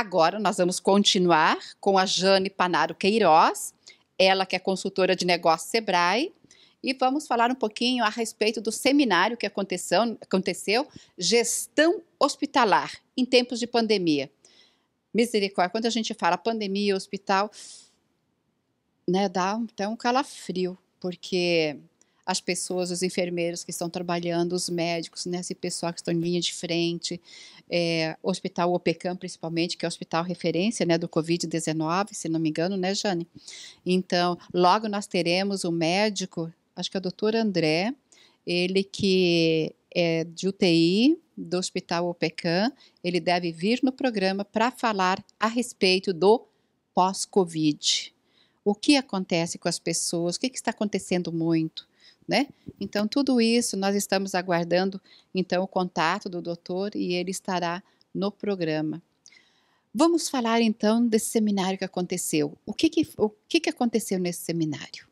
Agora nós vamos continuar com a Jane Panaro Queiroz, ela que é consultora de negócio Sebrae, e vamos falar um pouquinho a respeito do seminário que aconteceu, aconteceu Gestão Hospitalar em Tempos de Pandemia. Misericórdia, quando a gente fala pandemia, hospital, né, dá até um calafrio, porque as pessoas, os enfermeiros que estão trabalhando, os médicos, né, esse pessoal que estão em linha de frente, é, hospital OPECAM principalmente, que é o hospital referência né, do Covid-19, se não me engano, né, Jane? Então, logo nós teremos o médico, acho que é o doutor André, ele que é de UTI, do Hospital OPECAM, ele deve vir no programa para falar a respeito do pós-Covid. O que acontece com as pessoas? O que, que, está acontecendo muito? né? Então, tudo isso nós estamos aguardando então o contato do doutor e ele estará no programa. Vamos falar então desse seminário que aconteceu. O que, que o que, que aconteceu nesse seminário?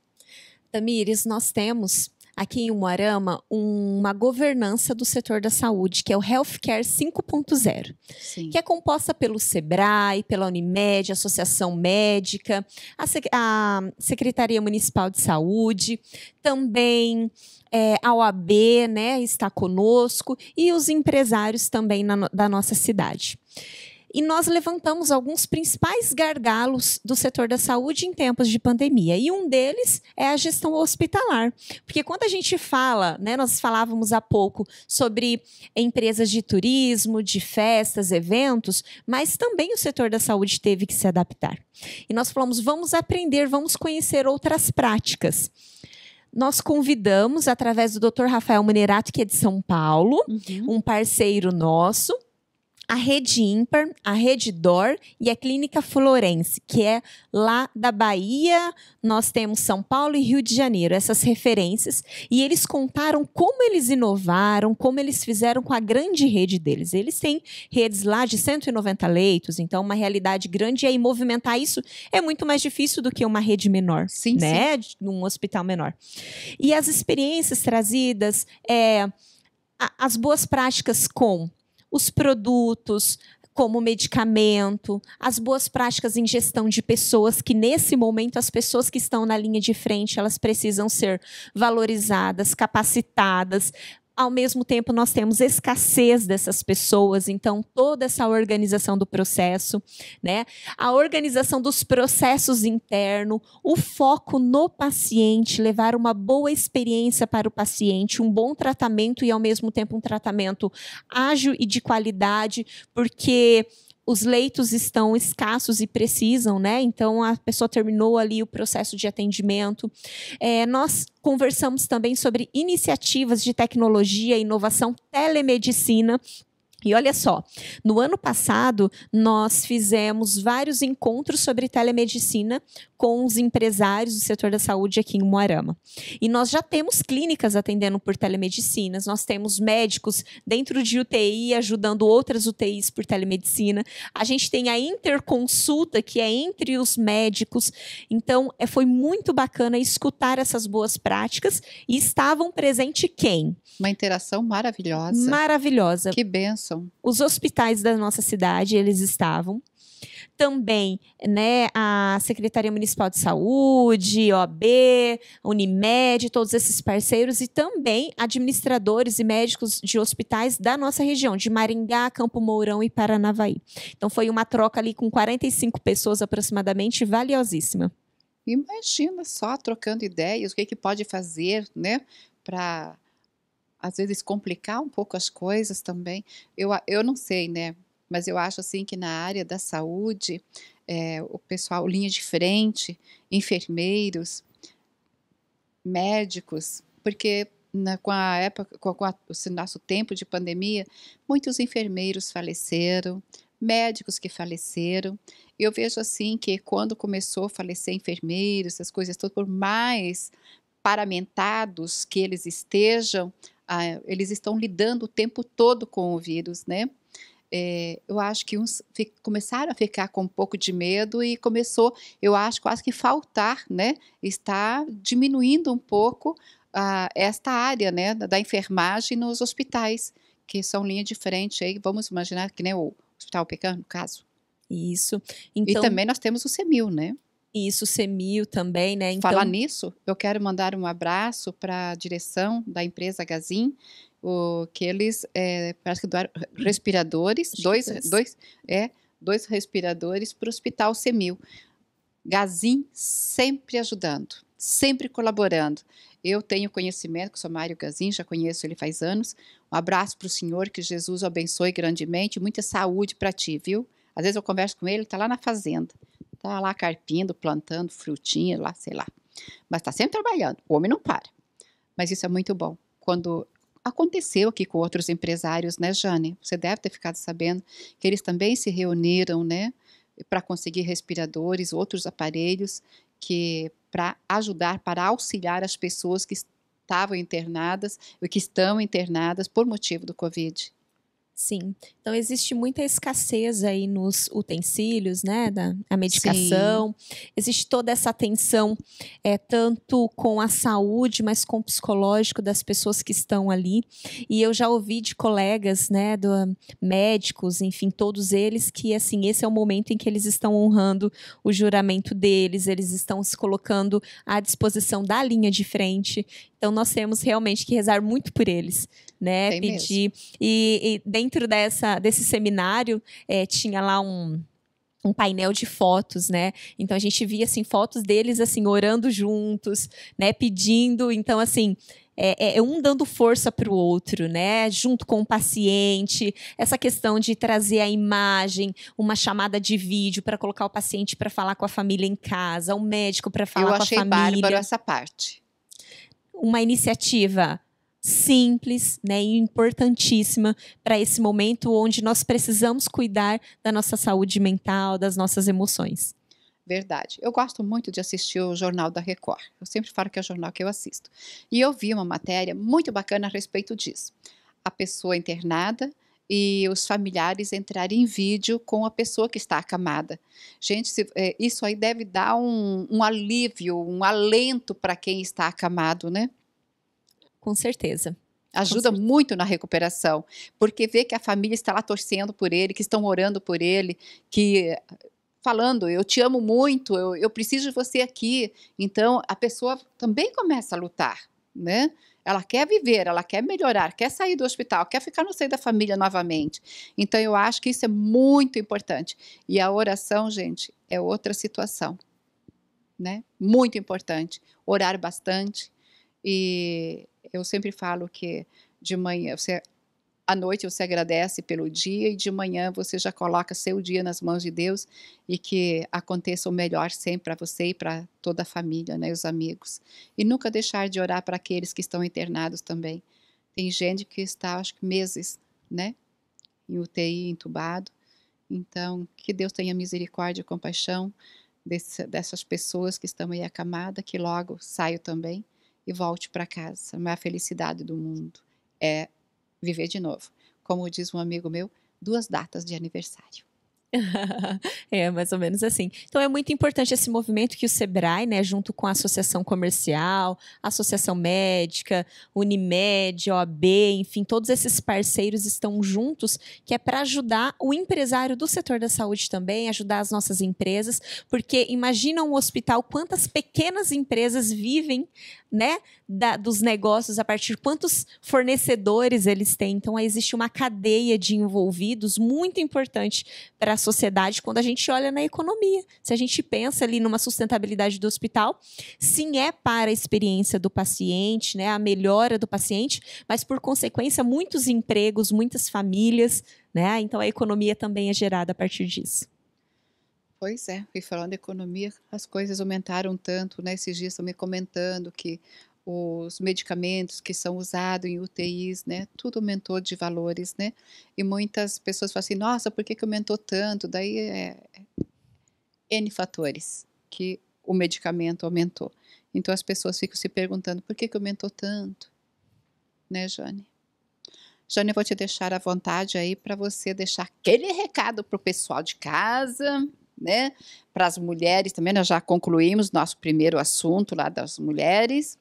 Tamires, nós temos aqui em Umuarama uma governança do setor da saúde, que é o Healthcare 5.0, que é composta pelo SEBRAE, pela Unimed, Associação Médica, a, a Secretaria Municipal de Saúde, também é, a OAB né, está conosco e os empresários também na, da nossa cidade e nós levantamos alguns principais gargalos do setor da saúde em tempos de pandemia. E um deles é a gestão hospitalar. Porque quando a gente fala, né, nós falávamos há pouco sobre empresas de turismo, de festas, eventos, mas também o setor da saúde teve que se adaptar. E nós falamos, vamos aprender, vamos conhecer outras práticas nós convidamos, através do Dr. Rafael Munerato, que é de São Paulo, uhum. um parceiro nosso, a Rede Ímpar, a Rede Dor e a Clínica Florense, que é lá da Bahia. Nós temos São Paulo e Rio de Janeiro, essas referências. E eles contaram como eles inovaram, como eles fizeram com a grande rede deles. Eles têm redes lá de 190 leitos, então uma realidade grande. E aí movimentar isso é muito mais difícil do que uma rede menor, sim, né? Sim. Num hospital menor. E as experiências trazidas, é, as boas práticas com os produtos, como medicamento, as boas práticas em gestão de pessoas, que nesse momento as pessoas que estão na linha de frente, elas precisam ser valorizadas, capacitadas, ao mesmo tempo, nós temos escassez dessas pessoas, então toda essa organização do processo, né? A organização dos processos interno, o foco no paciente, levar uma boa experiência para o paciente, um bom tratamento e ao mesmo tempo um tratamento ágil e de qualidade, porque os leitos estão escassos e precisam, né? Então a pessoa terminou ali o processo de atendimento. É, nós conversamos também sobre iniciativas de tecnologia e inovação telemedicina e olha só, no ano passado nós fizemos vários encontros sobre telemedicina com os empresários do setor da saúde aqui em Moarama. E nós já temos clínicas atendendo por telemedicinas, nós temos médicos dentro de UTI ajudando outras UTIs por telemedicina. A gente tem a interconsulta que é entre os médicos. Então, é, foi muito bacana escutar essas boas práticas e estavam presentes quem? Uma interação maravilhosa. Maravilhosa. Que benção os hospitais da nossa cidade, eles estavam. Também, né, a Secretaria Municipal de Saúde, OAB, Unimed, todos esses parceiros e também administradores e médicos de hospitais da nossa região, de Maringá, Campo Mourão e Paranavaí. Então foi uma troca ali com 45 pessoas aproximadamente, valiosíssima. Imagina só trocando ideias, o que é que pode fazer, né, para às vezes complicar um pouco as coisas também. Eu, eu não sei, né? Mas eu acho assim que na área da saúde, é, o pessoal, linha de frente, enfermeiros, médicos, porque na, né, com a época, com, a, o nosso tempo de pandemia, muitos enfermeiros faleceram, médicos que faleceram. Eu vejo assim que quando começou a falecer enfermeiros, essas coisas todas, por mais paramentados que eles estejam, eles estão lidando o tempo todo com o vírus, né? É, eu acho que uns começaram a ficar com um pouco de medo e começou, eu acho, quase que faltar, né? Está diminuindo um pouco a esta área, né, da enfermagem nos hospitais, que são linha de frente aí, vamos imaginar que nem né, o Hospital Pecano, no caso. Isso. Então... E também nós temos o CEMIL, né? isso semil também, né? Então... Falar nisso, eu quero mandar um abraço para a direção da empresa Gazin, o, que eles é, parece que doaram respiradores, dois, dois, é, dois respiradores para o Hospital Semil. Gazin sempre ajudando, sempre colaborando. Eu tenho conhecimento, sou Mário Gazin, já conheço ele faz anos. Um abraço para o senhor, que Jesus o abençoe grandemente, muita saúde para ti, viu? Às vezes eu converso com ele, ele está lá na fazenda. Tá lá carpindo, plantando frutinha, lá, sei lá. Mas está sempre trabalhando. O homem não para. Mas isso é muito bom. Quando aconteceu aqui com outros empresários, né, Jane? Você deve ter ficado sabendo que eles também se reuniram, né, para conseguir respiradores, outros aparelhos que para ajudar, para auxiliar as pessoas que estavam internadas e que estão internadas por motivo do Covid. Sim. Então existe muita escassez aí nos utensílios, né? Da a medicação. Sim. Existe toda essa atenção, é, eh, tanto com a saúde, mas com o psicológico das pessoas que estão ali. E eu já ouvi de colegas, né, do, médicos, enfim, todos eles, que assim, esse é o momento em que eles estão honrando o juramento deles, eles estão se colocando à disposição da linha de frente. Então nós temos realmente que rezar muito por eles, né? Tem Pedir. E, e, dentro dessa, desse seminário é, tinha lá um um painel de fotos, né? Então a gente via assim fotos deles assim orando juntos, né? Pedindo, então assim é, é, é um dando força para o outro, né? Junto com o paciente, essa questão de trazer a imagem, uma chamada de vídeo para colocar o paciente para falar com a família em casa, o médico para falar com a família. Eu achei bárbaro essa parte uma iniciativa simples né, e importantíssima para esse momento onde nós precisamos cuidar da nossa saúde mental, das nossas emoções. Verdade. Eu gosto muito de assistir o Jornal da Record. Eu sempre falo que é o jornal que eu assisto. E eu vi uma matéria muito bacana a respeito disso. A pessoa internada e os familiares entrarem em vídeo com a pessoa que está acamada. Gente, se, é, isso aí deve dar um, um alívio, um alento para quem está acamado, né? Com certeza. Ajuda muito na recuperação, porque vê que a família está lá torcendo por ele, que estão orando por ele, que falando, eu te amo muito, eu, eu preciso de você aqui. Então, a pessoa também começa a lutar, né? Ela quer viver, ela quer melhorar, quer sair do hospital, quer ficar no seio da família novamente. Então eu acho que isso é muito importante. E a oração, gente, é outra situação, né? Muito importante. Orar bastante. E eu sempre falo que de manhã, você à noite você agradece pelo dia e de manhã você já coloca seu dia nas mãos de Deus e que aconteça o melhor sempre para você e para toda a família, né, os amigos. E nunca deixar de orar para aqueles que estão internados também. Tem gente que está, acho que meses, né, em UTI, entubado. Então, que Deus tenha misericórdia e compaixão desse, dessas pessoas que estão aí acamadas, que logo saio também e volte para casa. Mas a felicidade do mundo é viver de novo. Como diz um amigo meu, duas datas de aniversário. é, mais ou menos assim. Então é muito importante esse movimento que o Sebrae, né, junto com a Associação Comercial, Associação Médica, Unimed, OAB, enfim, todos esses parceiros estão juntos, que é para ajudar o empresário do setor da saúde também, ajudar as nossas empresas, porque imagina um hospital, quantas pequenas empresas vivem, né, da, dos negócios a partir quantos fornecedores eles têm. Então existe uma cadeia de envolvidos muito importante para sociedade quando a gente olha na economia. Se a gente pensa ali numa sustentabilidade do hospital, sim, é para a experiência do paciente, né, a melhora do paciente, mas por consequência, muitos empregos, muitas famílias, né? Então a economia também é gerada a partir disso. Pois é, e falando economia, as coisas aumentaram tanto, né? Esses dias estão me comentando que os medicamentos que são usados em UTIs, né? Tudo aumentou de valores, né? E muitas pessoas falam assim, nossa, por que, que aumentou tanto? Daí é, é N fatores que o medicamento aumentou. Então as pessoas ficam se perguntando, por que, que aumentou tanto? Né, Jane? Jane, eu vou te deixar à vontade aí para você deixar aquele recado para o pessoal de casa, né? Para as mulheres também, nós já concluímos nosso primeiro assunto lá das mulheres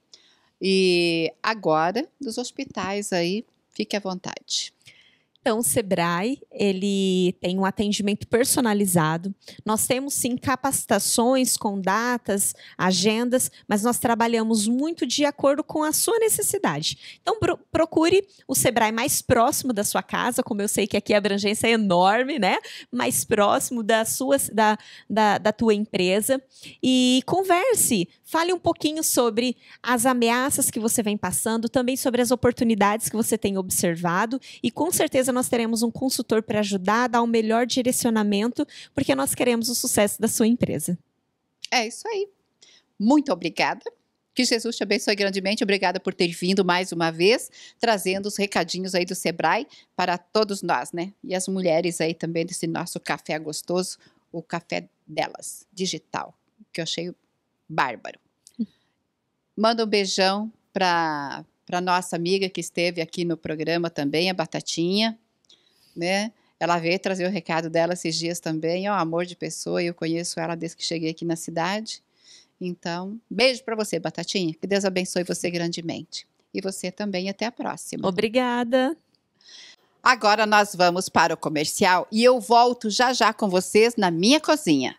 e agora, dos hospitais aí, fique à vontade. Então, o Sebrae, ele tem um atendimento personalizado. Nós temos sim capacitações com datas, agendas, mas nós trabalhamos muito de acordo com a sua necessidade. Então, procure o Sebrae mais próximo da sua casa, como eu sei que aqui a abrangência é enorme, né? Mais próximo da sua da, da, da tua empresa e converse, fale um pouquinho sobre as ameaças que você vem passando, também sobre as oportunidades que você tem observado e com certeza nós teremos um consultor para ajudar, dar o um melhor direcionamento, porque nós queremos o sucesso da sua empresa. É isso aí. Muito obrigada. Que Jesus te abençoe grandemente. Obrigada por ter vindo mais uma vez, trazendo os recadinhos aí do Sebrae para todos nós, né? E as mulheres aí também desse nosso café gostoso, o café delas, digital, que eu achei bárbaro. Manda um beijão para para nossa amiga que esteve aqui no programa também, a Batatinha né? Ela veio trazer o recado dela esses dias também, é um amor de pessoa, eu conheço ela desde que cheguei aqui na cidade. Então, beijo para você, Batatinha. Que Deus abençoe você grandemente. E você também, até a próxima. Obrigada. Agora nós vamos para o comercial e eu volto já já com vocês na minha cozinha.